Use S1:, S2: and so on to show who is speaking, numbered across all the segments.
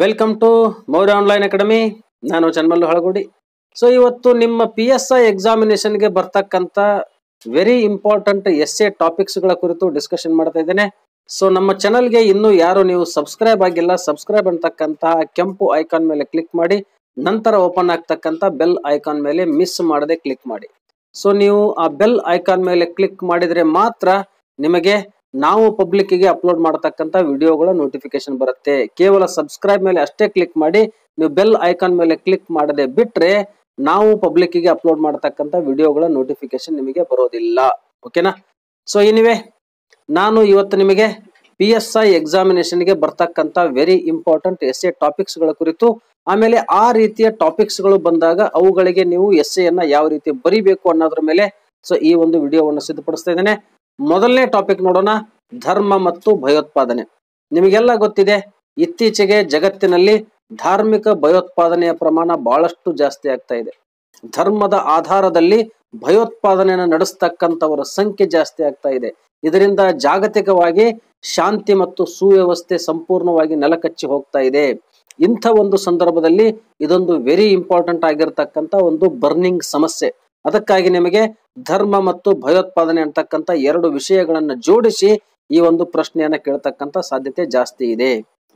S1: welcome to Maurya online academy ನಾನು Chanmallu ಹಳಗುಡಿ so ಇವತ್ತು ನಿಮ್ಮ ಪಿ ಎಸ್ ಐ ಎಕ್ಸಾಮಿನೇಷನ್ಗೆ ಬರ್ತಕ್ಕಂಥ ವೆರಿ ಇಂಪಾರ್ಟೆಂಟ್ ಎಸ್ ಎ ಟಾಪಿಕ್ಸ್ಗಳ ಕುರಿತು ಡಿಸ್ಕಷನ್ ಮಾಡ್ತಾ ಇದ್ದೇನೆ ಸೊ ನಮ್ಮ ಚಾನಲ್ಗೆ ಇನ್ನೂ ಯಾರು ನೀವು ಸಬ್ಸ್ಕ್ರೈಬ್ ಆಗಿಲ್ಲ ಸಬ್ಸ್ಕ್ರೈಬ್ ಅಂತಕ್ಕಂತಹ ಕೆಂಪು ಐಕಾನ್ ಮೇಲೆ ಕ್ಲಿಕ್ ಮಾಡಿ ನಂತರ ಓಪನ್ ಆಗ್ತಕ್ಕಂಥ ಬೆಲ್ ಐಕಾನ್ ಮೇಲೆ ಮಿಸ್ ಮಾಡದೆ ಕ್ಲಿಕ್ ಮಾಡಿ ಸೊ ನೀವು ಆ ಬೆಲ್ ಐಕಾನ್ ಮೇಲೆ ಕ್ಲಿಕ್ ಮಾಡಿದರೆ ಮಾತ್ರ ನಿಮಗೆ ನಾವು ಪಬ್ಲಿಕ್ ಗೆ ಅಪ್ಲೋಡ್ ಮಾಡತಕ್ಕಂತ ವಿಡಿಯೋಗಳ ನೋಟಿಫಿಕೇಶನ್ ಬರುತ್ತೆ ಕೇವಲ ಸಬ್ಸ್ಕ್ರೈಬ್ ಮೇಲೆ ಅಷ್ಟೇ ಕ್ಲಿಕ್ ಮಾಡಿ ನೀವು ಬೆಲ್ ಐಕಾನ್ ಮೇಲೆ ಕ್ಲಿಕ್ ಮಾಡದೆ ಬಿಟ್ರೆ ನಾವು ಪಬ್ಲಿಕ್ ಗೆ ಅಪ್ಲೋಡ್ ಮಾಡತಕ್ಕಂತ ವಿಡಿಯೋಗಳ ನೋಟಿಫಿಕೇಶನ್ ನಿಮಗೆ ಬರೋದಿಲ್ಲ ಓಕೆನಾ ಸೊ ಇನಿವೆ ನಾನು ಇವತ್ತು ನಿಮಗೆ ಪಿ ಎಸ್ ಐ ಎಕ್ಸಾಮಿನೇಷನ್ ಗೆ ಬರ್ತಕ್ಕಂತ very important S essay topics ಗಳ ಕುರಿತು ಆಮೇಲೆ ಆ ರೀತಿಯ ಟಾಪಿಕ್ಸ್ ಗಳು ಬಂದಾಗ ಅವುಗಳಿಗೆ ನೀವು ಎಸ್ ಎನ್ನ ಯಾವ ರೀತಿ ಬರಿಬೇಕು ಅನ್ನೋದ್ರ ಮೇಲೆ ಸೊ ಈ ಒಂದು ವಿಡಿಯೋವನ್ನು ಸಿದ್ಧಪಡಿಸ್ತಾ ಇದ್ದೇನೆ ಮೊದಲನೇ ಟಾಪಿಕ್ ನೋಡೋಣ ಧರ್ಮ ಮತ್ತು ಭಯೋತ್ಪಾದನೆ ನಿಮಗೆಲ್ಲ ಗೊತ್ತಿದೆ ಇತ್ತೀಚೆಗೆ ಜಗತ್ತಿನಲ್ಲಿ ಧಾರ್ಮಿಕ ಭಯೋತ್ಪಾದನೆಯ ಪ್ರಮಾಣ ಬಹಳಷ್ಟು ಜಾಸ್ತಿ ಆಗ್ತಾ ಇದೆ ಧರ್ಮದ ಆಧಾರದಲ್ಲಿ ಭಯೋತ್ಪಾದನೆಯನ್ನು ನಡೆಸ್ತಕ್ಕಂಥವರ ಸಂಖ್ಯೆ ಜಾಸ್ತಿ ಆಗ್ತಾ ಇದೆ ಇದರಿಂದ ಜಾಗತಿಕವಾಗಿ ಶಾಂತಿ ಮತ್ತು ಸುವ್ಯವಸ್ಥೆ ಸಂಪೂರ್ಣವಾಗಿ ನೆಲಕಚ್ಚಿ ಹೋಗ್ತಾ ಇದೆ ಇಂಥ ಒಂದು ಸಂದರ್ಭದಲ್ಲಿ ಇದೊಂದು ವೆರಿ ಇಂಪಾರ್ಟೆಂಟ್ ಆಗಿರ್ತಕ್ಕಂಥ ಒಂದು ಬರ್ನಿಂಗ್ ಸಮಸ್ಯೆ ಅದಕ್ಕಾಗಿ ನಿಮಗೆ ಧರ್ಮ ಮತ್ತು ಭಯೋತ್ಪಾದನೆ ಅಂತಕ್ಕಂಥ ಎರಡು ವಿಷಯಗಳನ್ನ ಜೋಡಿಸಿ ಈ ಒಂದು ಪ್ರಶ್ನೆಯನ್ನ ಕೇಳ್ತಕ್ಕಂಥ ಸಾಧ್ಯತೆ ಜಾಸ್ತಿ ಇದೆ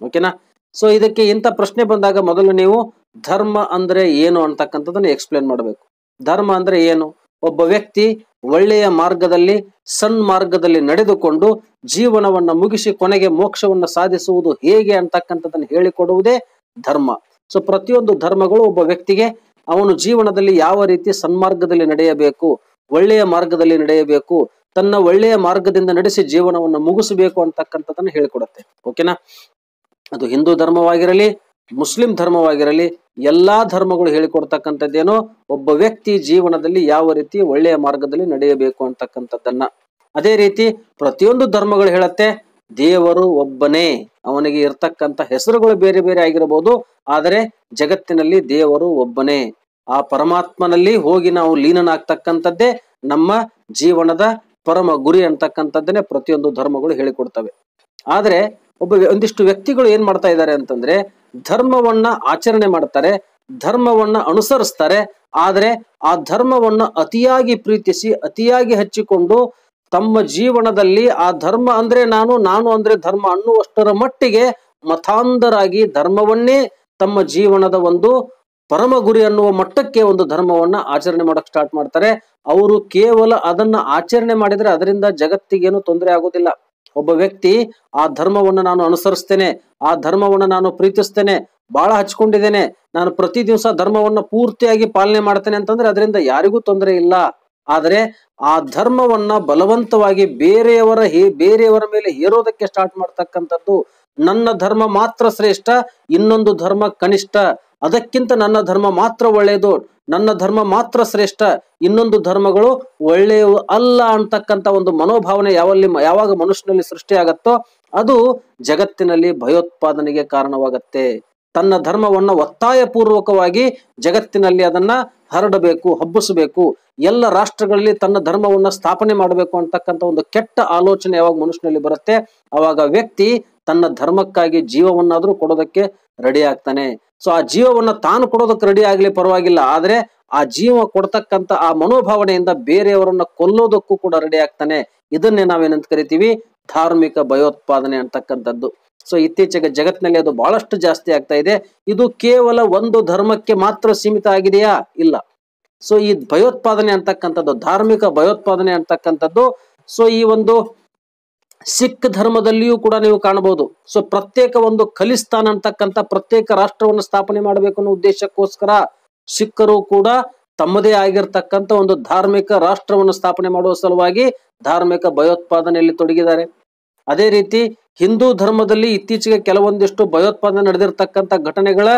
S1: ಓಕೆನಾ ಸೊ ಇದಕ್ಕೆ ಇಂಥ ಪ್ರಶ್ನೆ ಬಂದಾಗ ಮೊದಲು ನೀವು ಧರ್ಮ ಅಂದ್ರೆ ಏನು ಅಂತಕ್ಕಂಥದನ್ನ ಎಕ್ಸ್ಪ್ಲೇನ್ ಮಾಡಬೇಕು ಧರ್ಮ ಅಂದ್ರೆ ಏನು ಒಬ್ಬ ವ್ಯಕ್ತಿ ಒಳ್ಳೆಯ ಮಾರ್ಗದಲ್ಲಿ ಮಾರ್ಗದಲ್ಲಿ ನಡೆದುಕೊಂಡು ಜೀವನವನ್ನ ಮುಗಿಸಿ ಕೊನೆಗೆ ಮೋಕ್ಷವನ್ನ ಸಾಧಿಸುವುದು ಹೇಗೆ ಅಂತಕ್ಕಂಥದ್ದನ್ನು ಹೇಳಿಕೊಡುವುದೇ ಧರ್ಮ ಸೊ ಪ್ರತಿಯೊಂದು ಧರ್ಮಗಳು ಒಬ್ಬ ವ್ಯಕ್ತಿಗೆ ಅವನು ಜೀವನದಲ್ಲಿ ಯಾವ ರೀತಿ ಸನ್ಮಾರ್ಗದಲ್ಲಿ ನಡೆಯಬೇಕು ಒಳ್ಳೆಯ ಮಾರ್ಗದಲ್ಲಿ ನಡೆಯಬೇಕು ತನ್ನ ಒಳ್ಳೆಯ ಮಾರ್ಗದಿಂದ ನಡೆಸಿ ಜೀವನವನ್ನು ಮುಗಿಸಬೇಕು ಅಂತಕ್ಕಂಥದ್ದನ್ನು ಹೇಳಿಕೊಡುತ್ತೆ ಓಕೆನಾ ಅದು ಹಿಂದೂ ಧರ್ಮವಾಗಿರಲಿ ಮುಸ್ಲಿಂ ಧರ್ಮವಾಗಿರಲಿ ಎಲ್ಲಾ ಧರ್ಮಗಳು ಹೇಳಿಕೊಡ್ತಕ್ಕಂಥದ್ದೇನೋ ಒಬ್ಬ ವ್ಯಕ್ತಿ ಜೀವನದಲ್ಲಿ ಯಾವ ರೀತಿ ಒಳ್ಳೆಯ ಮಾರ್ಗದಲ್ಲಿ ನಡೆಯಬೇಕು ಅಂತಕ್ಕಂಥದ್ದನ್ನ ಅದೇ ರೀತಿ ಪ್ರತಿಯೊಂದು ಧರ್ಮಗಳು ಹೇಳುತ್ತೆ ದೇವರು ಒಬ್ಬನೇ ಅವನಿಗೆ ಇರ್ತಕ್ಕಂಥ ಹೆಸರುಗಳು ಬೇರೆ ಬೇರೆ ಆಗಿರಬಹುದು ಆದರೆ ಜಗತ್ತಿನಲ್ಲಿ ದೇವರು ಒಬ್ಬನೇ ಆ ಪರಮಾತ್ಮನಲ್ಲಿ ಹೋಗಿ ನಾವು ಲೀನನಾಗ್ತಕ್ಕಂಥದ್ದೇ ನಮ್ಮ ಜೀವನದ ಪರಮ ಗುರಿ ಅಂತಕ್ಕಂಥದ್ದನ್ನೇ ಪ್ರತಿಯೊಂದು ಧರ್ಮಗಳು ಹೇಳಿಕೊಡ್ತವೆ ಆದರೆ ಒಬ್ಬ ಒಂದಿಷ್ಟು ವ್ಯಕ್ತಿಗಳು ಏನ್ ಮಾಡ್ತಾ ಇದ್ದಾರೆ ಅಂತಂದ್ರೆ ಧರ್ಮವನ್ನ ಆಚರಣೆ ಮಾಡ್ತಾರೆ ಧರ್ಮವನ್ನ ಅನುಸರಿಸ್ತಾರೆ ಆದರೆ ಆ ಧರ್ಮವನ್ನ ಅತಿಯಾಗಿ ಪ್ರೀತಿಸಿ ಅತಿಯಾಗಿ ಹಚ್ಚಿಕೊಂಡು ತಮ್ಮ ಜೀವನದಲ್ಲಿ ಆ ಧರ್ಮ ಅಂದ್ರೆ ನಾನು ನಾನು ಅಂದ್ರೆ ಧರ್ಮ ಅನ್ನುವಷ್ಟರ ಮಟ್ಟಿಗೆ ಮತಾಂಧರಾಗಿ ಧರ್ಮವನ್ನೇ ತಮ್ಮ ಜೀವನದ ಒಂದು ಪರಮ ಗುರಿ ಅನ್ನುವ ಮಟ್ಟಕ್ಕೆ ಒಂದು ಧರ್ಮವನ್ನ ಆಚರಣೆ ಮಾಡಕ್ ಸ್ಟಾರ್ಟ್ ಮಾಡ್ತಾರೆ ಅವರು ಕೇವಲ ಅದನ್ನ ಆಚರಣೆ ಮಾಡಿದ್ರೆ ಅದರಿಂದ ಜಗತ್ತಿಗೇನು ತೊಂದರೆ ಆಗೋದಿಲ್ಲ ಒಬ್ಬ ವ್ಯಕ್ತಿ ಆ ಧರ್ಮವನ್ನು ನಾನು ಅನುಸರಿಸ್ತೇನೆ ಆ ಧರ್ಮವನ್ನು ನಾನು ಪ್ರೀತಿಸ್ತೇನೆ ಬಹಳ ಹಚ್ಕೊಂಡಿದ್ದೇನೆ ನಾನು ಪ್ರತಿ ದಿವಸ ಧರ್ಮವನ್ನು ಪೂರ್ತಿಯಾಗಿ ಪಾಲನೆ ಮಾಡ್ತೇನೆ ಅಂತಂದ್ರೆ ಅದರಿಂದ ಯಾರಿಗೂ ತೊಂದರೆ ಇಲ್ಲ ಆದರೆ ಆ ಧರ್ಮವನ್ನ ಬಲವಂತವಾಗಿ ಬೇರೆಯವರ ಹೇ ಬೇರೆಯವರ ಮೇಲೆ ಹೇರೋದಕ್ಕೆ ಸ್ಟಾರ್ಟ್ ಮಾಡ್ತಕ್ಕಂಥದ್ದು ನನ್ನ ಧರ್ಮ ಮಾತ್ರ ಶ್ರೇಷ್ಠ ಇನ್ನೊಂದು ಧರ್ಮ ಕನಿಷ್ಠ ಅದಕ್ಕಿಂತ ನನ್ನ ಧರ್ಮ ಮಾತ್ರ ಒಳ್ಳೆಯದು ನನ್ನ ಧರ್ಮ ಮಾತ್ರ ಶ್ರೇಷ್ಠ ಇನ್ನೊಂದು ಧರ್ಮಗಳು ಒಳ್ಳೆಯವು ಅಲ್ಲ ಅಂತಕ್ಕಂಥ ಒಂದು ಮನೋಭಾವನೆ ಯಾವಲ್ಲಿ ಯಾವಾಗ ಮನುಷ್ಯನಲ್ಲಿ ಸೃಷ್ಟಿಯಾಗತ್ತೋ ಅದು ಜಗತ್ತಿನಲ್ಲಿ ಭಯೋತ್ಪಾದನೆಗೆ ಕಾರಣವಾಗತ್ತೆ ತನ್ನ ಧರ್ಮವನ್ನು ಪೂರ್ವಕವಾಗಿ ಜಗತ್ತಿನಲ್ಲಿ ಅದನ್ನ ಹರಡಬೇಕು ಹಬ್ಬಿಸಬೇಕು ಎಲ್ಲ ರಾಷ್ಟ್ರಗಳಲ್ಲಿ ತನ್ನ ಧರ್ಮವನ್ನ ಸ್ಥಾಪನೆ ಮಾಡಬೇಕು ಅಂತಕ್ಕಂಥ ಒಂದು ಕೆಟ್ಟ ಆಲೋಚನೆ ಯಾವಾಗ ಮನುಷ್ಯನಲ್ಲಿ ಬರುತ್ತೆ ಅವಾಗ ವ್ಯಕ್ತಿ ತನ್ನ ಧರ್ಮಕ್ಕಾಗಿ ಜೀವವನ್ನಾದ್ರೂ ಕೊಡೋದಕ್ಕೆ ರೆಡಿ ಆಗ್ತಾನೆ ಸೊ ಆ ಜೀವವನ್ನ ತಾನು ಕೊಡೋದಕ್ಕೆ ರೆಡಿ ಆಗ್ಲಿ ಪರವಾಗಿಲ್ಲ ಆದ್ರೆ ಆ ಜೀವ ಕೊಡ್ತಕ್ಕಂತ ಆ ಮನೋಭಾವನೆಯಿಂದ ಬೇರೆಯವರನ್ನ ಕೊಲ್ಲೋದಕ್ಕೂ ಕೂಡ ರೆಡಿ ಆಗ್ತಾನೆ ಇದನ್ನೇ ನಾವೇನಂತ ಕರಿತೀವಿ ಧಾರ್ಮಿಕ ಭಯೋತ್ಪಾದನೆ ಅಂತಕ್ಕಂಥದ್ದು ಸೊ ಇತ್ತೀಚೆಗೆ ಜಗತ್ತಿನಲ್ಲಿ ಅದು ಬಹಳಷ್ಟು ಜಾಸ್ತಿ ಆಗ್ತಾ ಇದೆ ಇದು ಕೇವಲ ಒಂದು ಧರ್ಮಕ್ಕೆ ಮಾತ್ರ ಸೀಮಿತ ಆಗಿದೆಯಾ ಇಲ್ಲ ಸೊ ಈ ಭಯೋತ್ಪಾದನೆ ಅಂತಕ್ಕಂಥದ್ದು ಧಾರ್ಮಿಕ ಭಯೋತ್ಪಾದನೆ ಅಂತಕ್ಕಂಥದ್ದು ಸೊ ಈ ಒಂದು ಸಿಖ್ ಧರ್ಮದಲ್ಲಿಯೂ ಕೂಡ ನೀವು ಕಾಣಬಹುದು ಸೊ ಪ್ರತ್ಯೇಕ ಒಂದು ಖಲಿಸ್ತಾನ್ ಅಂತಕ್ಕಂಥ ಪ್ರತ್ಯೇಕ ರಾಷ್ಟ್ರವನ್ನು ಸ್ಥಾಪನೆ ಮಾಡಬೇಕು ಅನ್ನೋ ಉದ್ದೇಶಕ್ಕೋಸ್ಕರ ಸಿಖ್ಖರು ಕೂಡ ತಮ್ಮದೇ ಆಗಿರ್ತಕ್ಕಂಥ ಒಂದು ಧಾರ್ಮಿಕ ರಾಷ್ಟ್ರವನ್ನು ಸ್ಥಾಪನೆ ಮಾಡುವ ಸಲುವಾಗಿ ಧಾರ್ಮಿಕ ಭಯೋತ್ಪಾದನೆಯಲ್ಲಿ ತೊಡಗಿದ್ದಾರೆ ಅದೇ ರೀತಿ ಹಿಂದೂ ಧರ್ಮದಲ್ಲಿ ಇತ್ತೀಚೆಗೆ ಕೆಲವೊಂದಿಷ್ಟು ಭಯೋತ್ಪಾದನೆ ನಡೆದಿರ್ತಕ್ಕಂಥ ಘಟನೆಗಳ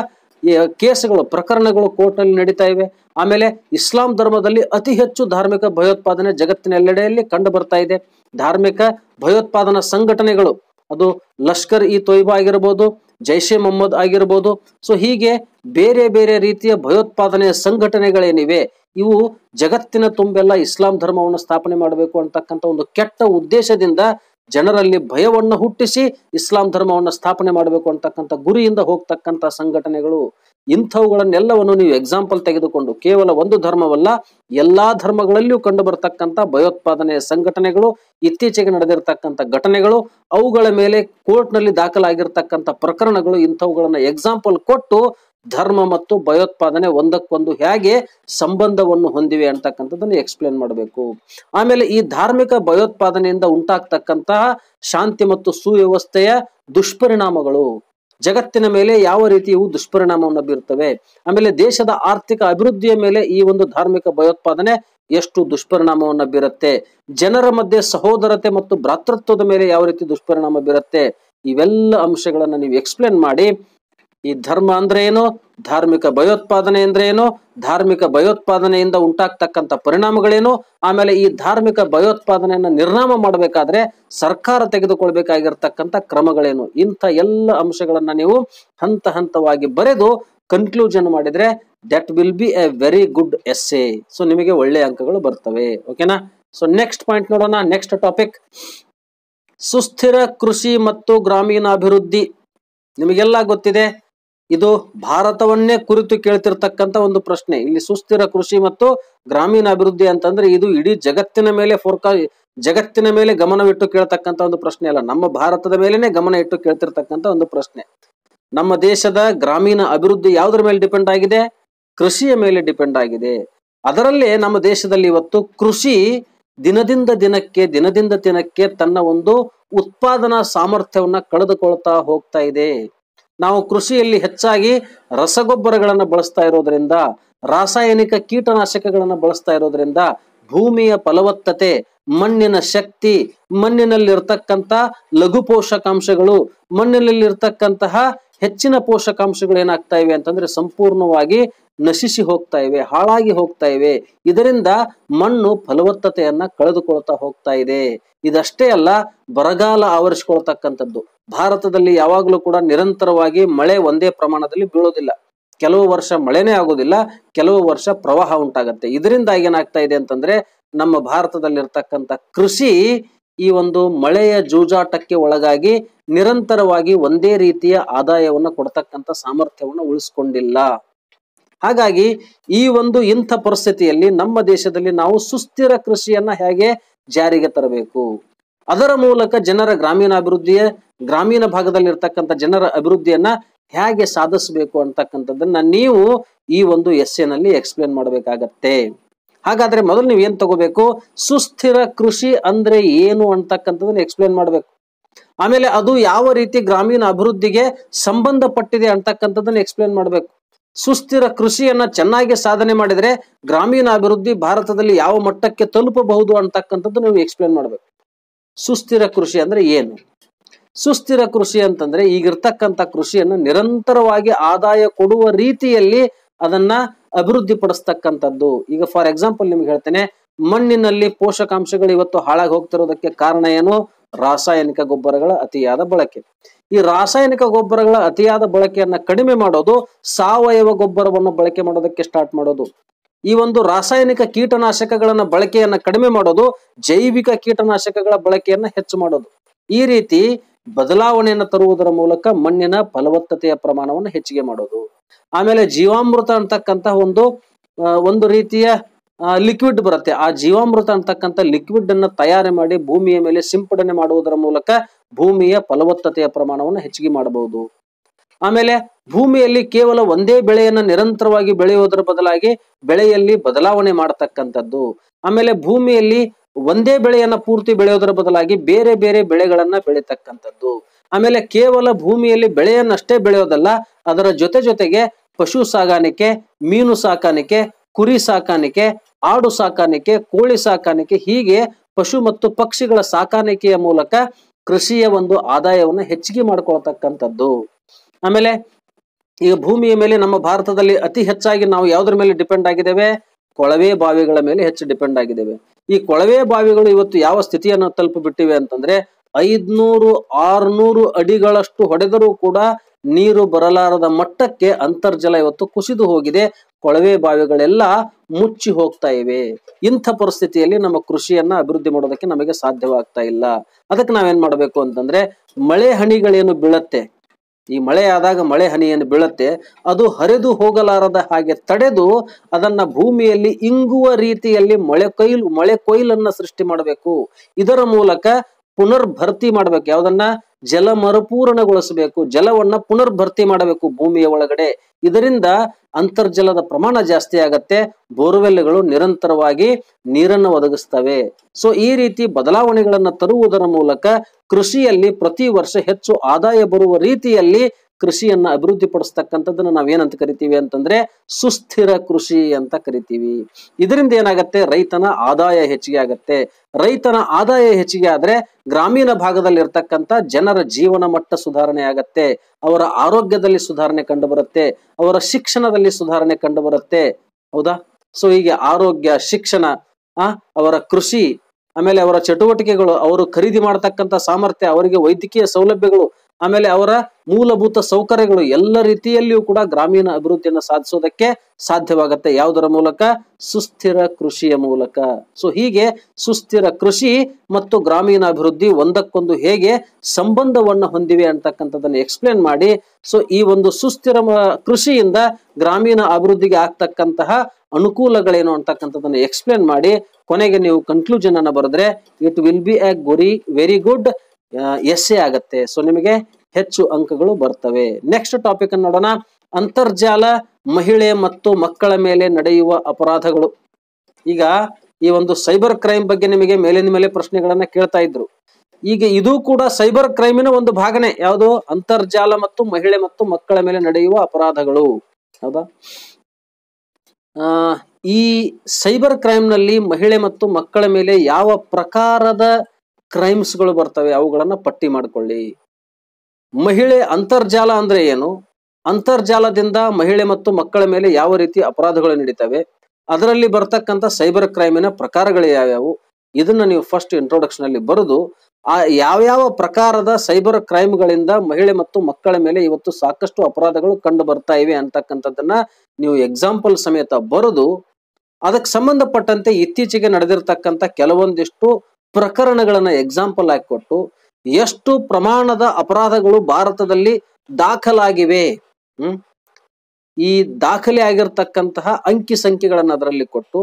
S1: ಕೇಸುಗಳು ಪ್ರಕರಣಗಳು ಕೋರ್ಟ್ನಲ್ಲಿ ನಡೀತಾ ಇವೆ ಆಮೇಲೆ ಇಸ್ಲಾಂ ಧರ್ಮದಲ್ಲಿ ಅತಿ ಹೆಚ್ಚು ಧಾರ್ಮಿಕ ಭಯೋತ್ಪಾದನೆ ಜಗತ್ತಿನ ಎಲ್ಲೆಡೆಯಲ್ಲಿ ಕಂಡು ಬರ್ತಾ ಇದೆ ಧಾರ್ಮಿಕ ಭಯೋತ್ಪಾದನಾ ಸಂಘಟನೆಗಳು ಅದು ಲಷ್ಕರ್ ಇ ತೊಯ್ಬಾ ಆಗಿರ್ಬೋದು ಜೈಷ್ ಎ ಮೊಹಮ್ಮದ್ ಆಗಿರ್ಬೋದು ಸೊ ಹೀಗೆ ಬೇರೆ ಬೇರೆ ರೀತಿಯ ಭಯೋತ್ಪಾದನೆಯ ಸಂಘಟನೆಗಳೇನಿವೆ ಇವು ಜಗತ್ತಿನ ತುಂಬೆಲ್ಲ ಇಸ್ಲಾಂ ಧರ್ಮವನ್ನು ಸ್ಥಾಪನೆ ಮಾಡಬೇಕು ಅಂತಕ್ಕಂಥ ಒಂದು ಕೆಟ್ಟ ಉದ್ದೇಶದಿಂದ ಜನರಲ್ಲಿ ಭಯವನ್ನು ಹುಟ್ಟಿಸಿ ಇಸ್ಲಾಂ ಧರ್ಮವನ್ನು ಸ್ಥಾಪನೆ ಮಾಡಬೇಕು ಅಂತಕ್ಕಂಥ ಗುರಿಯಿಂದ ಹೋಗ್ತಕ್ಕಂಥ ಸಂಘಟನೆಗಳು ಇಂಥವುಗಳನ್ನೆಲ್ಲವನ್ನು ನೀವು ಎಕ್ಸಾಂಪಲ್ ತೆಗೆದುಕೊಂಡು ಕೇವಲ ಒಂದು ಧರ್ಮವಲ್ಲ ಎಲ್ಲಾ ಧರ್ಮಗಳಲ್ಲಿಯೂ ಕಂಡು ಬರತಕ್ಕಂಥ ಭಯೋತ್ಪಾದನೆ ಸಂಘಟನೆಗಳು ಇತ್ತೀಚೆಗೆ ನಡೆದಿರತಕ್ಕಂಥ ಘಟನೆಗಳು ಅವುಗಳ ಮೇಲೆ ಕೋರ್ಟ್ನಲ್ಲಿ ದಾಖಲಾಗಿರ್ತಕ್ಕಂಥ ಪ್ರಕರಣಗಳು ಇಂಥವುಗಳನ್ನು ಎಕ್ಸಾಂಪಲ್ ಕೊಟ್ಟು ಧರ್ಮ ಮತ್ತು ಭಯೋತ್ಪಾದನೆ ಒಂದಕ್ಕೊಂದು ಹೇಗೆ ಸಂಬಂಧವನ್ನು ಹೊಂದಿವೆ ಅಂತಕ್ಕಂಥದ್ದನ್ನು ಎಕ್ಸ್ಪ್ಲೇನ್ ಮಾಡಬೇಕು ಆಮೇಲೆ ಈ ಧಾರ್ಮಿಕ ಭಯೋತ್ಪಾದನೆಯಿಂದ ಉಂಟಾಗ್ತಕ್ಕಂತಹ ಶಾಂತಿ ಮತ್ತು ಸುವ್ಯವಸ್ಥೆಯ ದುಷ್ಪರಿಣಾಮಗಳು ಜಗತ್ತಿನ ಮೇಲೆ ಯಾವ ರೀತಿ ಇವು ದುಷ್ಪರಿಣಾಮವನ್ನು ಬೀರ್ತವೆ ಆಮೇಲೆ ದೇಶದ ಆರ್ಥಿಕ ಅಭಿವೃದ್ಧಿಯ ಮೇಲೆ ಈ ಒಂದು ಧಾರ್ಮಿಕ ಭಯೋತ್ಪಾದನೆ ಎಷ್ಟು ದುಷ್ಪರಿಣಾಮವನ್ನು ಬೀರುತ್ತೆ ಜನರ ಮಧ್ಯೆ ಸಹೋದರತೆ ಮತ್ತು ಭ್ರಾತೃತ್ವದ ಮೇಲೆ ಯಾವ ರೀತಿ ದುಷ್ಪರಿಣಾಮ ಬೀರುತ್ತೆ ಇವೆಲ್ಲ ಅಂಶಗಳನ್ನ ನೀವು ಎಕ್ಸ್ಪ್ಲೇನ್ ಮಾಡಿ ಈ ಧರ್ಮ ಅಂದ್ರೆ ಏನು ಧಾರ್ಮಿಕ ಭಯೋತ್ಪಾದನೆ ಅಂದ್ರೆ ಏನು ಧಾರ್ಮಿಕ ಭಯೋತ್ಪಾದನೆಯಿಂದ ಉಂಟಾಗ್ತಕ್ಕಂಥ ಪರಿಣಾಮಗಳೇನು ಆಮೇಲೆ ಈ ಧಾರ್ಮಿಕ ಭಯೋತ್ಪಾದನೆಯನ್ನು ನಿರ್ನಾಮ ಮಾಡಬೇಕಾದ್ರೆ ಸರ್ಕಾರ ತೆಗೆದುಕೊಳ್ಬೇಕಾಗಿರ್ತಕ್ಕಂಥ ಕ್ರಮಗಳೇನು ಇಂಥ ಎಲ್ಲ ಅಂಶಗಳನ್ನ ನೀವು ಹಂತ ಹಂತವಾಗಿ ಬರೆದು ಕನ್ಕ್ಲೂಷನ್ ಮಾಡಿದ್ರೆ that will be a very good essay so ನಿಮಗೆ ಒಳ್ಳೆಯ ಅಂಕಗಳು ಬರ್ತವೆ ಓಕೆನಾ ಸೊ ನೆಕ್ಸ್ಟ್ ಪಾಯಿಂಟ್ ನೋಡೋಣ ನೆಕ್ಸ್ಟ್ ಟಾಪಿಕ್ ಸುಸ್ಥಿರ ಕೃಷಿ ಮತ್ತು ಗ್ರಾಮೀಣ ಅಭಿವೃದ್ಧಿ ನಿಮಗೆಲ್ಲ ಗೊತ್ತಿದೆ ಇದು ಭಾರತವನ್ನೇ ಕುರಿತು ಕೇಳ್ತಿರ್ತಕ್ಕಂತ ಒಂದು ಪ್ರಶ್ನೆ ಇಲ್ಲಿ ಸುಸ್ಥಿರ ಕೃಷಿ ಮತ್ತು ಗ್ರಾಮೀಣ ಅಭಿವೃದ್ಧಿ ಅಂತಂದ್ರೆ ಇದು ಇಡೀ ಜಗತ್ತಿನ ಮೇಲೆ ಫೋರ್ಕಾ ಜಗತ್ತಿನ ಮೇಲೆ ಗಮನವಿಟ್ಟು ಕೇಳ್ತಕ್ಕಂತ ಒಂದು ಪ್ರಶ್ನೆ ಅಲ್ಲ ನಮ್ಮ ಭಾರತದ ಮೇಲೆನೆ ಗಮನ ಇಟ್ಟು ಕೇಳ್ತಿರ್ತಕ್ಕಂತ ಒಂದು ಪ್ರಶ್ನೆ ನಮ್ಮ ದೇಶದ ಗ್ರಾಮೀಣ ಅಭಿವೃದ್ಧಿ ಯಾವುದರ ಮೇಲೆ ಡಿಪೆಂಡ್ ಆಗಿದೆ ಕೃಷಿಯ ಮೇಲೆ ಡಿಪೆಂಡ್ ಆಗಿದೆ ಅದರಲ್ಲೇ ನಮ್ಮ ದೇಶದಲ್ಲಿ ಇವತ್ತು ಕೃಷಿ ದಿನದಿಂದ ದಿನಕ್ಕೆ ದಿನದಿಂದ ದಿನಕ್ಕೆ ತನ್ನ ಒಂದು ಉತ್ಪಾದನಾ ಸಾಮರ್ಥ್ಯವನ್ನ ಕಳೆದುಕೊಳ್ತಾ ಹೋಗ್ತಾ ಇದೆ ನಾವು ಕೃಷಿಯಲ್ಲಿ ಹೆಚ್ಚಾಗಿ ರಸಗೊಬ್ಬರಗಳನ್ನು ಬಳಸ್ತಾ ಇರೋದ್ರಿಂದ ರಾಸಾಯನಿಕ ಕೀಟನಾಶಕಗಳನ್ನು ಬಳಸ್ತಾ ಇರೋದ್ರಿಂದ ಭೂಮಿಯ ಫಲವತ್ತತೆ ಮಣ್ಣಿನ ಶಕ್ತಿ ಮಣ್ಣಿನಲ್ಲಿರ್ತಕ್ಕಂಥ ಲಘು ಪೋಷಕಾಂಶಗಳು ಮಣ್ಣಿನಲ್ಲಿರ್ತಕ್ಕಂತಹ ಹೆಚ್ಚಿನ ಪೋಷಕಾಂಶಗಳು ಏನಾಗ್ತಾ ಇವೆ ಅಂತಂದ್ರೆ ಸಂಪೂರ್ಣವಾಗಿ ನಶಿಸಿ ಹೋಗ್ತಾ ಇವೆ ಹಾಳಾಗಿ ಹೋಗ್ತಾ ಇವೆ ಇದರಿಂದ ಮಣ್ಣು ಫಲವತ್ತತೆಯನ್ನ ಕಳೆದುಕೊಳ್ತಾ ಹೋಗ್ತಾ ಇದೆ ಇದಷ್ಟೇ ಅಲ್ಲ ಬರಗಾಲ ಆವರಿಸ್ಕೊಳ್ತಕ್ಕಂಥದ್ದು ಭಾರತದಲ್ಲಿ ಯಾವಾಗಲೂ ಕೂಡ ನಿರಂತರವಾಗಿ ಮಳೆ ಒಂದೇ ಪ್ರಮಾಣದಲ್ಲಿ ಬೀಳೋದಿಲ್ಲ ಕೆಲವು ವರ್ಷ ಮಳೆನೇ ಆಗೋದಿಲ್ಲ ಕೆಲವು ವರ್ಷ ಪ್ರವಾಹ ಉಂಟಾಗತ್ತೆ ಇದರಿಂದ ಏನಾಗ್ತಾ ಇದೆ ಅಂತಂದ್ರೆ ನಮ್ಮ ಭಾರತದಲ್ಲಿರ್ತಕ್ಕಂಥ ಕೃಷಿ ಈ ಒಂದು ಮಳೆಯ ಜೂಜಾಟಕ್ಕೆ ಒಳಗಾಗಿ ನಿರಂತರವಾಗಿ ಒಂದೇ ರೀತಿಯ ಆದಾಯವನ್ನು ಕೊಡ್ತಕ್ಕಂಥ ಸಾಮರ್ಥ್ಯವನ್ನು ಉಳಿಸ್ಕೊಂಡಿಲ್ಲ ಹಾಗಾಗಿ ಈ ಒಂದು ಇಂಥ ಪರಿಸ್ಥಿತಿಯಲ್ಲಿ ನಮ್ಮ ದೇಶದಲ್ಲಿ ನಾವು ಸುಸ್ಥಿರ ಕೃಷಿಯನ್ನ ಹೇಗೆ ಜಾರಿಗೆ ತರಬೇಕು ಅದರ ಮೂಲಕ ಜನರ ಗ್ರಾಮೀಣಾಭಿವೃದ್ಧಿಯ ಗ್ರಾಮೀಣ ಭಾಗದಲ್ಲಿ ಇರ್ತಕ್ಕಂಥ ಜನರ ಅಭಿವೃದ್ಧಿಯನ್ನ ಹೇಗೆ ಸಾಧಿಸಬೇಕು ಅಂತಕ್ಕಂಥದ್ದನ್ನ ನೀವು ಈ ಒಂದು ಎಸ್ ಎನಲ್ಲಿ ಎಕ್ಸ್ಪ್ಲೇನ್ ಮಾಡಬೇಕಾಗತ್ತೆ ಹಾಗಾದ್ರೆ ಮೊದಲು ನೀವು ಏನ್ ತಗೋಬೇಕು ಸುಸ್ಥಿರ ಕೃಷಿ ಅಂದ್ರೆ ಏನು ಅಂತಕ್ಕಂಥದ್ದನ್ನ ಎಕ್ಸ್ಪ್ಲೇನ್ ಮಾಡಬೇಕು ಆಮೇಲೆ ಅದು ಯಾವ ರೀತಿ ಗ್ರಾಮೀಣ ಅಭಿವೃದ್ಧಿಗೆ ಸಂಬಂಧಪಟ್ಟಿದೆ ಅಂತಕ್ಕಂಥದ್ದನ್ನ ಎಕ್ಸ್ಪ್ಲೇನ್ ಮಾಡಬೇಕು ಸುಸ್ಥಿರ ಕೃಷಿಯನ್ನ ಚೆನ್ನಾಗಿ ಸಾಧನೆ ಮಾಡಿದ್ರೆ ಗ್ರಾಮೀಣ ಅಭಿವೃದ್ಧಿ ಭಾರತದಲ್ಲಿ ಯಾವ ಮಟ್ಟಕ್ಕೆ ತಲುಪಬಹುದು ಅಂತಕ್ಕಂಥದ್ದು ನೀವು ಎಕ್ಸ್ಪ್ಲೇನ್ ಮಾಡಬೇಕು ಸುಸ್ಥಿರ ಕೃಷಿ ಅಂದ್ರೆ ಏನು ಸುಸ್ಥಿರ ಕೃಷಿ ಅಂತಂದ್ರೆ ಈಗಿರ್ತಕ್ಕಂಥ ಕೃಷಿಯನ್ನು ನಿರಂತರವಾಗಿ ಆದಾಯ ಕೊಡುವ ರೀತಿಯಲ್ಲಿ ಅದನ್ನ ಅಭಿವೃದ್ಧಿ ಪಡಿಸ್ತಕ್ಕಂಥದ್ದು ಈಗ ಫಾರ್ ಎಕ್ಸಾಂಪಲ್ ನಿಮ್ಗೆ ಹೇಳ್ತೇನೆ ಮಣ್ಣಿನಲ್ಲಿ ಪೋಷಕಾಂಶಗಳು ಇವತ್ತು ಹಾಳಾಗಿ ಹೋಗ್ತಿರೋದಕ್ಕೆ ಕಾರಣ ಏನು ರಾಸಾಯನಿಕ ಗೊಬ್ಬರಗಳ ಅತಿಯಾದ ಬಳಕೆ ಈ ರಾಸಾಯನಿಕ ಗೊಬ್ಬರಗಳ ಅತಿಯಾದ ಬಳಕೆಯನ್ನ ಕಡಿಮೆ ಮಾಡೋದು ಸಾವಯವ ಗೊಬ್ಬರವನ್ನು ಬಳಕೆ ಮಾಡೋದಕ್ಕೆ ಸ್ಟಾರ್ಟ್ ಮಾಡೋದು ಈ ಒಂದು ರಾಸಾಯನಿಕ ಕೀಟನಾಶಕಗಳನ್ನ ಬಳಕೆಯನ್ನ ಕಡಿಮೆ ಮಾಡೋದು ಜೈವಿಕ ಕೀಟನಾಶಕಗಳ ಬಳಕೆಯನ್ನ ಹೆಚ್ಚು ಮಾಡೋದು ಈ ರೀತಿ ಬದಲಾವಣೆಯನ್ನು ತರುವುದರ ಮೂಲಕ ಮಣ್ಣಿನ ಫಲವತ್ತತೆಯ ಪ್ರಮಾಣವನ್ನು ಹೆಚ್ಚಿಗೆ ಮಾಡೋದು ಆಮೇಲೆ ಜೀವಾಮೃತ ಅಂತಕ್ಕಂತಹ ಒಂದು ಒಂದು ರೀತಿಯ ಲಿಕ್ವಿಡ್ ಬರುತ್ತೆ ಆ ಜೀವಾಮೃತ ಅಂತಕ್ಕಂಥ ಲಿಕ್ವಿಡ್ ಅನ್ನ ತಯಾರಿ ಮಾಡಿ ಭೂಮಿಯ ಮೇಲೆ ಸಿಂಪಡಣೆ ಮಾಡುವುದರ ಮೂಲಕ ಭೂಮಿಯ ಫಲವತ್ತತೆಯ ಪ್ರಮಾಣವನ್ನು ಹೆಚ್ಚಿಗೆ ಮಾಡಬಹುದು ಆಮೇಲೆ ಭೂಮಿಯಲ್ಲಿ ಕೇವಲ ಒಂದೇ ಬೆಳೆಯನ್ನು ನಿರಂತರವಾಗಿ ಬೆಳೆಯುವುದರ ಬದಲಾಗಿ ಬೆಳೆಯಲ್ಲಿ ಬದಲಾವಣೆ ಮಾಡತಕ್ಕಂಥದ್ದು ಆಮೇಲೆ ಭೂಮಿಯಲ್ಲಿ ಒಂದೇ ಬೆಳೆಯನ್ನ ಪೂರ್ತಿ ಬೆಳೆಯೋದ್ರ ಬದಲಾಗಿ ಬೇರೆ ಬೇರೆ ಬೆಳೆಗಳನ್ನ ಬೆಳೀತಕ್ಕಂಥದ್ದು ಆಮೇಲೆ ಕೇವಲ ಭೂಮಿಯಲ್ಲಿ ಬೆಳೆಯನ್ನಷ್ಟೇ ಬೆಳೆಯೋದಲ್ಲ ಅದರ ಜೊತೆ ಜೊತೆಗೆ ಪಶು ಸಾಗಾಣಿಕೆ ಮೀನು ಸಾಕಾಣಿಕೆ ಕುರಿ ಸಾಕಾಣಿಕೆ ಆಡು ಸಾಕಾಣಿಕೆ ಕೋಳಿ ಸಾಕಾಣಿಕೆ ಹೀಗೆ ಪಶು ಮತ್ತು ಪಕ್ಷಿಗಳ ಸಾಕಾಣಿಕೆಯ ಮೂಲಕ ಕೃಷಿಯ ಒಂದು ಆದಾಯವನ್ನು ಹೆಚ್ಚಿಗೆ ಮಾಡ್ಕೊಳ್ತಕ್ಕಂಥದ್ದು ಆಮೇಲೆ ಈಗ ಭೂಮಿಯ ಮೇಲೆ ನಮ್ಮ ಭಾರತದಲ್ಲಿ ಅತಿ ಹೆಚ್ಚಾಗಿ ನಾವು ಯಾವುದ್ರ ಮೇಲೆ ಡಿಪೆಂಡ್ ಆಗಿದ್ದೇವೆ ಕೊಳವೆ ಬಾವಿಗಳ ಮೇಲೆ ಹೆಚ್ಚು ಡಿಪೆಂಡ್ ಆಗಿದ್ದೇವೆ ಈ ಕೊಳವೆ ಬಾವಿಗಳು ಇವತ್ತು ಯಾವ ಸ್ಥಿತಿಯನ್ನು ತಲುಪಿಬಿಟ್ಟಿವೆ ಅಂತಂದ್ರೆ ಐದ್ನೂರು ಆರ್ನೂರು ಅಡಿಗಳಷ್ಟು ಹೊಡೆದರೂ ಕೂಡ ನೀರು ಬರಲಾರದ ಮಟ್ಟಕ್ಕೆ ಅಂತರ್ಜಲ ಇವತ್ತು ಕುಸಿದು ಹೋಗಿದೆ ಕೊಳವೆ ಬಾವಿಗಳೆಲ್ಲ ಮುಚ್ಚಿ ಹೋಗ್ತಾ ಇವೆ ಇಂಥ ಪರಿಸ್ಥಿತಿಯಲ್ಲಿ ನಮ್ಮ ಕೃಷಿಯನ್ನ ಅಭಿವೃದ್ಧಿ ಮಾಡೋದಕ್ಕೆ ನಮಗೆ ಸಾಧ್ಯವಾಗ್ತಾ ಇಲ್ಲ ಅದಕ್ಕೆ ನಾವೇನ್ ಮಾಡಬೇಕು ಅಂತಂದ್ರೆ ಮಳೆ ಹನಿಗಳೇನು ಬೀಳತ್ತೆ ಈ ಮಳೆ ಆದಾಗ ಮಳೆ ಹನಿಯನ್ನು ಬೀಳುತ್ತೆ ಅದು ಹರಿದು ಹೋಗಲಾರದ ಹಾಗೆ ತಡೆದು ಅದನ್ನ ಭೂಮಿಯಲ್ಲಿ ಇಂಗುವ ರೀತಿಯಲ್ಲಿ ಮಳೆ ಕೊಯ್ಲು ಮಳೆ ಕೊಯ್ಲನ್ನ ಸೃಷ್ಟಿ ಮಾಡಬೇಕು ಇದರ ಮೂಲಕ ಪುನರ್ಭರ್ತಿ ಮಾಡಬೇಕು ಯಾವ್ದನ್ನ ಜಲ ಮರುಪೂರಣಗೊಳಿಸಬೇಕು ಜಲವನ್ನ ಪುನರ್ಭರ್ತಿ ಮಾಡಬೇಕು ಭೂಮಿಯ ಒಳಗಡೆ ಇದರಿಂದ ಅಂತರ್ಜಲದ ಪ್ರಮಾಣ ಜಾಸ್ತಿ ಆಗತ್ತೆ ಬೋರ್ವೆಲ್ಗಳು ನಿರಂತರವಾಗಿ ನೀರನ್ನು ಒದಗಿಸ್ತವೆ ಸೊ ಈ ರೀತಿ ಬದಲಾವಣೆಗಳನ್ನು ತರುವುದರ ಮೂಲಕ ಕೃಷಿಯಲ್ಲಿ ಪ್ರತಿ ವರ್ಷ ಹೆಚ್ಚು ಆದಾಯ ಬರುವ ರೀತಿಯಲ್ಲಿ ಕೃಷಿಯನ್ನ ಅಭಿವೃದ್ಧಿ ಪಡಿಸ್ತಕ್ಕಂಥದ್ದನ್ನ ನಾವೇನಂತ ಕರಿತೀವಿ ಅಂತಂದ್ರೆ ಸುಸ್ಥಿರ ಕೃಷಿ ಅಂತ ಕರಿತೀವಿ ಇದರಿಂದ ಏನಾಗತ್ತೆ ರೈತನ ಆದಾಯ ಹೆಚ್ಚಿಗೆ ಆಗತ್ತೆ ರೈತನ ಆದಾಯ ಹೆಚ್ಚಿಗೆ ಆದ್ರೆ ಗ್ರಾಮೀಣ ಭಾಗದಲ್ಲಿ ಇರ್ತಕ್ಕಂಥ ಜನರ ಜೀವನ ಮಟ್ಟ ಸುಧಾರಣೆ ಆಗತ್ತೆ ಅವರ ಆರೋಗ್ಯದಲ್ಲಿ ಸುಧಾರಣೆ ಕಂಡು ಬರುತ್ತೆ ಅವರ ಶಿಕ್ಷಣದಲ್ಲಿ ಸುಧಾರಣೆ ಕಂಡು ಬರುತ್ತೆ ಹೌದಾ ಸೊ ಹೀಗೆ ಆರೋಗ್ಯ ಶಿಕ್ಷಣ ಅವರ ಕೃಷಿ ಆಮೇಲೆ ಅವರ ಚಟುವಟಿಕೆಗಳು ಅವರು ಖರೀದಿ ಮಾಡತಕ್ಕಂತ ಸಾಮರ್ಥ್ಯ ಅವರಿಗೆ ವೈದ್ಯಕೀಯ ಸೌಲಭ್ಯಗಳು ಆಮೇಲೆ ಅವರ ಮೂಲಭೂತ ಸೌಕರ್ಯಗಳು ಎಲ್ಲ ರೀತಿಯಲ್ಲಿಯೂ ಕೂಡ ಗ್ರಾಮೀಣ ಅಭಿವೃದ್ಧಿಯನ್ನು ಸಾಧಿಸೋದಕ್ಕೆ ಸಾಧ್ಯವಾಗುತ್ತೆ ಯಾವುದರ ಮೂಲಕ ಸುಸ್ಥಿರ ಕೃಷಿಯ ಮೂಲಕ ಸೊ ಹೀಗೆ ಸುಸ್ಥಿರ ಕೃಷಿ ಮತ್ತು ಗ್ರಾಮೀಣ ಅಭಿವೃದ್ಧಿ ಒಂದಕ್ಕೊಂದು ಹೇಗೆ ಸಂಬಂಧವನ್ನು ಹೊಂದಿವೆ ಅಂತಕ್ಕಂಥದ್ದನ್ನು ಎಕ್ಸ್ಪ್ಲೇನ್ ಮಾಡಿ ಸೊ ಈ ಒಂದು ಸುಸ್ಥಿರ ಕೃಷಿಯಿಂದ ಗ್ರಾಮೀಣ ಅಭಿವೃದ್ಧಿಗೆ ಆಗ್ತಕ್ಕಂತಹ ಅನುಕೂಲಗಳೇನು ಅಂತಕ್ಕಂಥದ್ದನ್ನು ಎಕ್ಸ್ಪ್ಲೇನ್ ಮಾಡಿ ಕೊನೆಗೆ ನೀವು ಕನ್ಕ್ಲೂಷನ್ ಅನ್ನು ಬರೆದ್ರೆ ಇಟ್ ವಿಲ್ ಬಿ ಎ ಗುರಿ ವೆರಿ ಗುಡ್ ಎಸ್ ಎ ಆಗತ್ತೆ ಸೊ ನಿಮಗೆ ಹೆಚ್ಚು ಅಂಕಗಳು ಬರ್ತವೆ ನೆಕ್ಸ್ಟ್ ಟಾಪಿಕ್ ಅನ್ನು ನೋಡೋಣ ಅಂತರ್ಜಾಲ ಮಹಿಳೆ ಮತ್ತು ಮಕ್ಕಳ ಮೇಲೆ ನಡೆಯುವ ಅಪರಾಧಗಳು ಈಗ ಈ ಒಂದು ಸೈಬರ್ ಕ್ರೈಮ್ ಬಗ್ಗೆ ನಿಮಗೆ ಮೇಲಿನ ಮೇಲೆ ಪ್ರಶ್ನೆಗಳನ್ನ ಕೇಳ್ತಾ ಇದ್ರು ಈಗ ಇದು ಕೂಡ ಸೈಬರ್ ಕ್ರೈಮಿನ ಒಂದು ಭಾಗನೆ ಯಾವುದು ಅಂತರ್ಜಾಲ ಮತ್ತು ಮಹಿಳೆ ಮತ್ತು ಮಕ್ಕಳ ಮೇಲೆ ನಡೆಯುವ ಅಪರಾಧಗಳು ಹೌದಾ ಆ ಈ ಸೈಬರ್ ಕ್ರೈಮ್ ನಲ್ಲಿ ಮಹಿಳೆ ಮತ್ತು ಮಕ್ಕಳ ಮೇಲೆ ಯಾವ ಪ್ರಕಾರದ ಕ್ರೈಮ್ಸ್ಗಳು ಬರ್ತವೆ ಅವುಗಳನ್ನು ಪಟ್ಟಿ ಮಾಡಿಕೊಳ್ಳಿ ಮಹಿಳೆ ಅಂತರ್ಜಾಲ ಅಂದ್ರೆ ಏನು ಅಂತರ್ಜಾಲದಿಂದ ಮಹಿಳೆ ಮತ್ತು ಮಕ್ಕಳ ಮೇಲೆ ಯಾವ ರೀತಿ ಅಪರಾಧಗಳು ನಡೀತವೆ ಅದರಲ್ಲಿ ಬರ್ತಕ್ಕಂಥ ಸೈಬರ್ ಕ್ರೈಮಿನ ಪ್ರಕಾರಗಳು ಯಾವ್ಯಾವು ಇದನ್ನ ನೀವು ಫಸ್ಟ್ ಇಂಟ್ರೊಡಕ್ಷನ್ ಅಲ್ಲಿ ಬರೆದು ಆ ಯಾವ್ಯಾವ ಪ್ರಕಾರದ ಸೈಬರ್ ಕ್ರೈಮ್ಗಳಿಂದ ಮಹಿಳೆ ಮತ್ತು ಮಕ್ಕಳ ಮೇಲೆ ಇವತ್ತು ಸಾಕಷ್ಟು ಅಪರಾಧಗಳು ಕಂಡು ಬರ್ತಾ ಇವೆ ಅಂತಕ್ಕಂಥದ್ದನ್ನ ನೀವು ಎಕ್ಸಾಂಪಲ್ ಸಮೇತ ಬರೆದು ಅದಕ್ಕೆ ಸಂಬಂಧಪಟ್ಟಂತೆ ಇತ್ತೀಚೆಗೆ ನಡೆದಿರ್ತಕ್ಕಂಥ ಕೆಲವೊಂದಿಷ್ಟು ಪ್ರಕರಣಗಳನ್ನ ಎಕ್ಸಾಂಪಲ್ ಆಗಿ ಕೊಟ್ಟು ಎಷ್ಟು ಪ್ರಮಾಣದ ಅಪರಾಧಗಳು ಭಾರತದಲ್ಲಿ ದಾಖಲಾಗಿವೆ ಹ್ಮ್ ಈ ದಾಖಲೆ ಆಗಿರ್ತಕ್ಕಂತಹ ಅಂಕಿ ಸಂಖ್ಯೆಗಳನ್ನು ಅದರಲ್ಲಿ ಕೊಟ್ಟು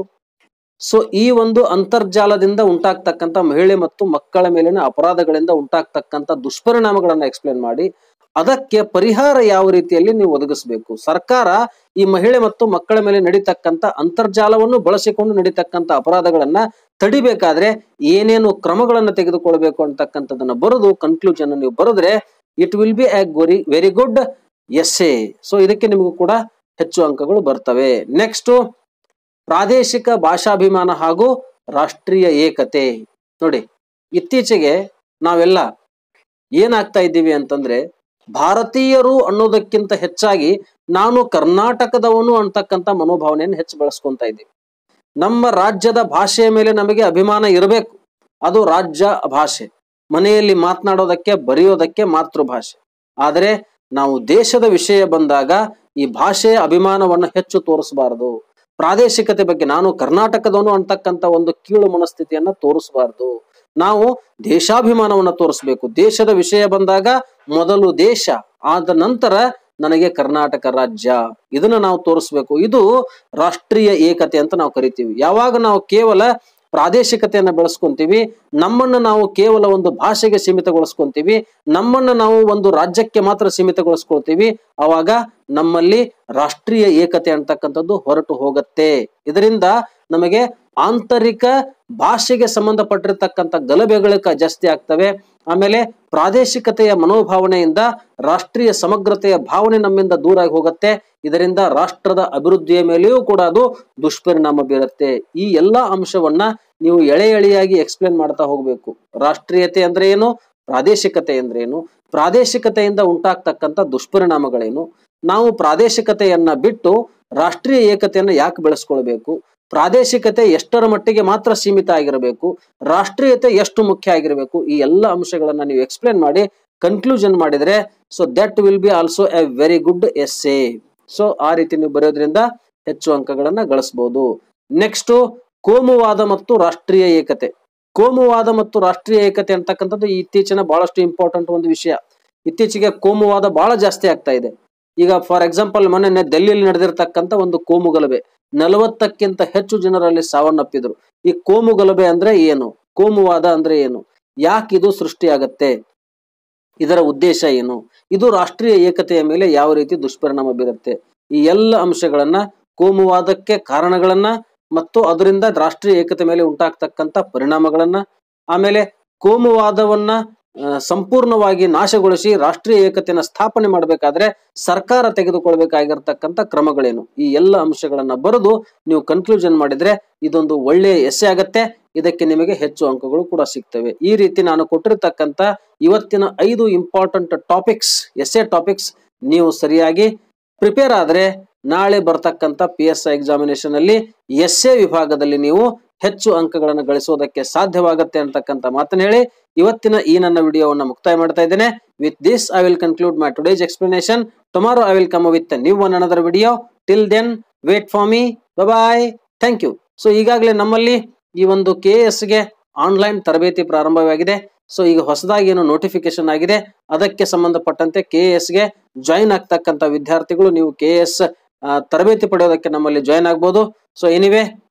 S1: ಸೊ ಈ ಒಂದು ಅಂತರ್ಜಾಲದಿಂದ ಉಂಟಾಗ್ತಕ್ಕಂಥ ಮಹಿಳೆ ಮತ್ತು ಮಕ್ಕಳ ಮೇಲಿನ ಅಪರಾಧಗಳಿಂದ ಉಂಟಾಗ್ತಕ್ಕಂಥ ದುಷ್ಪರಿಣಾಮಗಳನ್ನು ಎಕ್ಸ್ಪ್ಲೇನ್ ಮಾಡಿ ಅದಕ್ಕೆ ಪರಿಹಾರ ಯಾವ ರೀತಿಯಲ್ಲಿ ನೀವು ಒದಗಿಸಬೇಕು ಸರ್ಕಾರ ಈ ಮಹಿಳೆ ಮತ್ತು ಮಕ್ಕಳ ಮೇಲೆ ನಡೀತಕ್ಕಂಥ ಅಂತರ್ಜಾಲವನ್ನು ಬಳಸಿಕೊಂಡು ನಡೀತಕ್ಕಂಥ ಅಪರಾಧಗಳನ್ನ ತಡಿಬೇಕಾದ್ರೆ ಏನೇನು ಕ್ರಮಗಳನ್ನು ತೆಗೆದುಕೊಳ್ಬೇಕು ಅಂತಕ್ಕಂಥದನ್ನ ಬರೆದು ಕನ್ಕ್ಲೂಷನ್ ನೀವು ಬರೆದ್ರೆ it will be a very very good a so ಇದಕ್ಕೆ ನಿಮಗೂ ಕೂಡ ಹೆಚ್ಚು ಅಂಕಗಳು ಬರ್ತವೆ ನೆಕ್ಸ್ಟ್ ಪ್ರಾದೇಶಿಕ ಭಾಷಾಭಿಮಾನ ಹಾಗೂ ರಾಷ್ಟ್ರೀಯ ಏಕತೆ ನೋಡಿ ಇತ್ತೀಚೆಗೆ ನಾವೆಲ್ಲ ಏನಾಗ್ತಾ ಇದ್ದೀವಿ ಅಂತಂದ್ರೆ ಭಾರತೀಯರು ಅನ್ನೋದಕ್ಕಿಂತ ಹೆಚ್ಚಾಗಿ ನಾನು ಕರ್ನಾಟಕದವನು ಅಂತಕ್ಕಂಥ ಮನೋಭಾವನೆಯನ್ನು ಹೆಚ್ಚು ಬಳಸ್ಕೊಂತ ಇದ್ದೀವಿ ನಮ್ಮ ರಾಜ್ಯದ ಭಾಷೆಯ ಮೇಲೆ ನಮಗೆ ಅಭಿಮಾನ ಇರಬೇಕು ಅದು ರಾಜ್ಯ ಭಾಷೆ ಮನೆಯಲ್ಲಿ ಮಾತನಾಡೋದಕ್ಕೆ ಬರೆಯೋದಕ್ಕೆ ಮಾತೃಭಾಷೆ ಆದರೆ ನಾವು ದೇಶದ ವಿಷಯ ಬಂದಾಗ ಈ ಭಾಷೆಯ ಅಭಿಮಾನವನ್ನು ಹೆಚ್ಚು ತೋರಿಸಬಾರದು ಪ್ರಾದೇಶಿಕತೆ ಬಗ್ಗೆ ನಾನು ಕರ್ನಾಟಕದವನು ಅಂತಕ್ಕಂಥ ಒಂದು ಕೀಳು ಮನಸ್ಥಿತಿಯನ್ನ ತೋರಿಸಬಾರದು ನಾವು ದೇಶಾಭಿಮಾನವನ್ನು ತೋರಿಸ್ಬೇಕು ದೇಶದ ವಿಷಯ ಬಂದಾಗ ಮೊದಲು ದೇಶ ಆದ ನಂತರ ನನಗೆ ಕರ್ನಾಟಕ ರಾಜ್ಯ ಇದನ್ನ ನಾವು ತೋರಿಸ್ಬೇಕು ಇದು ರಾಷ್ಟ್ರೀಯ ಏಕತೆ ಅಂತ ನಾವು ಕರಿತೀವಿ ಯಾವಾಗ ನಾವು ಕೇವಲ ಪ್ರಾದೇಶಿಕತೆಯನ್ನು ಬೆಳೆಸ್ಕೊಂತೀವಿ ನಮ್ಮನ್ನ ನಾವು ಕೇವಲ ಒಂದು ಭಾಷೆಗೆ ಸೀಮಿತಗೊಳಿಸ್ಕೊಂತೀವಿ ನಮ್ಮನ್ನ ನಾವು ಒಂದು ರಾಜ್ಯಕ್ಕೆ ಮಾತ್ರ ಸೀಮಿತಗೊಳಿಸ್ಕೊಳ್ತೀವಿ ಅವಾಗ ನಮ್ಮಲ್ಲಿ ರಾಷ್ಟ್ರೀಯ ಏಕತೆ ಅಂತಕ್ಕಂಥದ್ದು ಹೊರಟು ಹೋಗತ್ತೆ ಇದರಿಂದ ನಮಗೆ ಆಂತರಿಕ ಭಾಷೆಗೆ ಸಂಬಂಧಪಟ್ಟಿರತಕ್ಕಂಥ ಗಲಭೆಗಳು ಜಾಸ್ತಿ ಆಗ್ತವೆ ಆಮೇಲೆ ಪ್ರಾದೇಶಿಕತೆಯ ಮನೋಭಾವನೆಯಿಂದ ರಾಷ್ಟ್ರೀಯ ಸಮಗ್ರತೆಯ ಭಾವನೆ ನಮ್ಮಿಂದ ದೂರಾಗಿ ಹೋಗುತ್ತೆ ಇದರಿಂದ ರಾಷ್ಟ್ರದ ಅಭಿವೃದ್ಧಿಯ ಮೇಲೆಯೂ ಕೂಡ ಅದು ದುಷ್ಪರಿಣಾಮ ಬೀರುತ್ತೆ ಈ ಎಲ್ಲಾ ಅಂಶವನ್ನ ನೀವು ಎಳೆ ಎಳೆಯಾಗಿ ಎಕ್ಸ್ಪ್ಲೇನ್ ಮಾಡ್ತಾ ಹೋಗಬೇಕು ರಾಷ್ಟ್ರೀಯತೆ ಅಂದ್ರೆ ಏನು ಪ್ರಾದೇಶಿಕತೆ ಅಂದ್ರೆ ಏನು ಪ್ರಾದೇಶಿಕತೆಯಿಂದ ಉಂಟಾಗ್ತಕ್ಕಂಥ ದುಷ್ಪರಿಣಾಮಗಳೇನು ನಾವು ಪ್ರಾದೇಶಿಕತೆಯನ್ನ ಬಿಟ್ಟು ರಾಷ್ಟ್ರೀಯ ಏಕತೆಯನ್ನು ಯಾಕೆ ಬೆಳೆಸ್ಕೊಳ್ಬೇಕು ಪ್ರಾದೇಶಿಕತೆ ಎಷ್ಟರ ಮಟ್ಟಿಗೆ ಮಾತ್ರ ಸೀಮಿತ ಆಗಿರಬೇಕು ರಾಷ್ಟ್ರೀಯತೆ ಎಷ್ಟು ಮುಖ್ಯ ಆಗಿರಬೇಕು ಈ ಎಲ್ಲ ಅಂಶಗಳನ್ನ ನೀವು ಎಕ್ಸ್ಪ್ಲೇನ್ ಮಾಡಿ ಕನ್ಕ್ಲೂಷನ್ ಮಾಡಿದ್ರೆ so that will be also a very good essay so ಆ ರೀತಿ ನೀವು ಬರೆಯೋದ್ರಿಂದ ಹೆಚ್ಚು ಅಂಕಗಳನ್ನ ಗಳಿಸಬಹುದು ನೆಕ್ಸ್ಟ್ ಕೋಮುವಾದ ಮತ್ತು ರಾಷ್ಟ್ರೀಯ ಏಕತೆ ಕೋಮುವಾದ ಮತ್ತು ರಾಷ್ಟ್ರೀಯ ಏಕತೆ ಅಂತಕ್ಕಂಥದ್ದು ಇತ್ತೀಚಿನ ಬಹಳಷ್ಟು ಇಂಪಾರ್ಟೆಂಟ್ ಒಂದು ವಿಷಯ ಇತ್ತೀಚೆಗೆ ಕೋಮುವಾದ ಬಹಳ ಜಾಸ್ತಿ ಆಗ್ತಾ ಇದೆ ಈಗ ಫಾರ್ ಎಕ್ಸಾಂಪಲ್ ಮೊನ್ನೆ ಡೆಲ್ಲಿಯಲ್ಲಿ ನಡೆದಿರ್ತಕ್ಕಂಥ ಒಂದು ಕೋಮು ಗಲಭೆ ನಲವತ್ತಕ್ಕಿಂತ ಹೆಚ್ಚು ಜನರಲ್ಲಿ ಸಾವನ್ನಪ್ಪಿದ್ರು ಈ ಕೋಮು ಗಲಭೆ ಅಂದ್ರೆ ಏನು ಕೋಮುವಾದ ಅಂದ್ರೆ ಏನು ಯಾಕೆ ಇದು ಸೃಷ್ಟಿಯಾಗತ್ತೆ ಇದರ ಉದ್ದೇಶ ಏನು ಇದು ರಾಷ್ಟ್ರೀಯ ಏಕತೆಯ ಮೇಲೆ ಯಾವ ರೀತಿ ದುಷ್ಪರಿಣಾಮ ಬೀರುತ್ತೆ ಈ ಎಲ್ಲ ಅಂಶಗಳನ್ನ ಕೋಮುವಾದಕ್ಕೆ ಕಾರಣಗಳನ್ನ ಮತ್ತು ಅದರಿಂದ ರಾಷ್ಟ್ರೀಯ ಏಕತೆ ಮೇಲೆ ಉಂಟಾಗ್ತಕ್ಕಂಥ ಪರಿಣಾಮಗಳನ್ನ ಆಮೇಲೆ ಕೋಮುವಾದವನ್ನ ಸಂಪೂರ್ಣವಾಗಿ ನಾಶಗೊಳಿಸಿ ರಾಷ್ಟ್ರೀಯ ಏಕತೆಯನ್ನು ಸ್ಥಾಪನೆ ಮಾಡಬೇಕಾದ್ರೆ ಸರ್ಕಾರ ತೆಗೆದುಕೊಳ್ಬೇಕಾಗಿರ್ತಕ್ಕಂಥ ಕ್ರಮಗಳೇನು ಈ ಎಲ್ಲ ಅಂಶಗಳನ್ನು ಬರೆದು ನೀವು ಕನ್ಕ್ಲೂಷನ್ ಮಾಡಿದ್ರೆ ಇದೊಂದು ಒಳ್ಳೆಯ ಎಸೆ ಆಗತ್ತೆ ಇದಕ್ಕೆ ನಿಮಗೆ ಹೆಚ್ಚು ಅಂಕಗಳು ಕೂಡ ಸಿಗ್ತವೆ ಈ ರೀತಿ ನಾನು ಕೊಟ್ಟಿರ್ತಕ್ಕಂಥ ಇವತ್ತಿನ ಐದು ಇಂಪಾರ್ಟೆಂಟ್ ಟಾಪಿಕ್ಸ್ ಎ ಟಾಪಿಕ್ಸ್ ನೀವು ಸರಿಯಾಗಿ ಪ್ರಿಪೇರ್ ಆದರೆ ನಾಳೆ ಬರ್ತಕ್ಕಂಥ ಪಿ ಎಸ್ ಐ ಎಕ್ಸಾಮಿನೇಷನ್ ಅಲ್ಲಿ ಎ ವಿಭಾಗದಲ್ಲಿ ನೀವು ಹೆಚ್ಚು ಅಂಕಗಳನ್ನು ಗಳಿಸೋದಕ್ಕೆ ಸಾಧ್ಯವಾಗುತ್ತೆ ಅಂತಕ್ಕಂಥ ಮಾತನ್ನ ಹೇಳಿ ಇವತ್ತಿನ ಈ ನನ್ನ ವಿಡಿಯೋವನ್ನು ಮುಕ್ತಾಯ ಮಾಡ್ತಾ ಇದ್ದೇನೆ with this I will conclude my today's explanation tomorrow I will come with new one another video till then wait for me bye thank you so ಈಗಾಗಲೇ ನಮ್ಮಲ್ಲಿ ಈ ಒಂದು ಕೆ ಎಸ್ಗೆ ಆನ್ಲೈನ್ ತರಬೇತಿ ಪ್ರಾರಂಭವಾಗಿದೆ ಸೊ ಈಗ ಹೊಸದಾಗಿ ಏನು ನೋಟಿಫಿಕೇಶನ್ ಆಗಿದೆ ಅದಕ್ಕೆ ಸಂಬಂಧಪಟ್ಟಂತೆ ಕೆ ಎಸ್ಗೆ ಜಾಯಿನ್ ಆಗ್ತಕ್ಕಂಥ ವಿದ್ಯಾರ್ಥಿಗಳು ನೀವು ಕೆ ಎಸ್ ತರಬೇತಿ ಪಡೆಯೋದಕ್ಕೆ ನಮ್ಮಲ್ಲಿ ಜಾಯಿನ್ ಆಗ್ಬೋದು ಸೊ ಎನಿವೆ